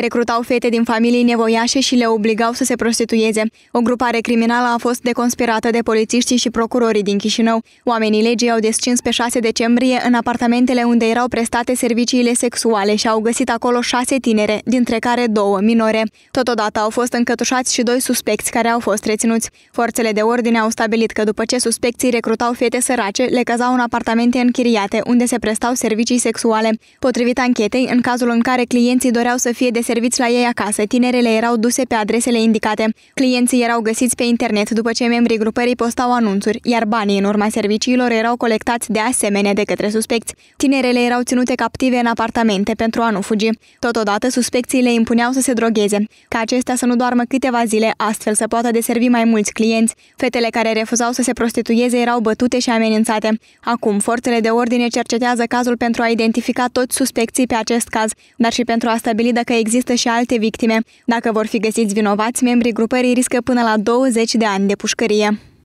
Recrutau fete din familii nevoiașe și le obligau să se prostitueze. O grupare criminală a fost deconspirată de polițiștii și procurorii din Chișinău. Oamenii legii au descins pe 6 decembrie în apartamentele unde erau prestate serviciile sexuale și au găsit acolo șase tinere, dintre care două minore. Totodată au fost încătușați și doi suspecți care au fost reținuți. Forțele de ordine au stabilit că după ce suspecții recrutau fete sărace, le cazau în apartamente închiriate, unde se prestau servicii sexuale. Potrivit anchetei, în cazul în care clienții doreau să fie des serviți la ei acasă. Tinerele erau duse pe adresele indicate. Clienții erau găsiți pe internet după ce membrii grupării postau anunțuri, iar banii în urma serviciilor erau colectați de asemenea de către suspecți. Tinerele erau ținute captive în apartamente pentru a nu fugi. Totodată, suspecții le impuneau să se drogheze, ca acestea să nu doarmă câteva zile, astfel să poată deservi mai mulți clienți. Fetele care refuzau să se prostitueze erau bătute și amenințate. Acum, forțele de ordine cercetează cazul pentru a identifica toți suspecții pe acest caz, dar și pentru a stabili dacă există există și alte victime. Dacă vor fi găsiți vinovați, membrii grupării riscă până la 20 de ani de pușcărie.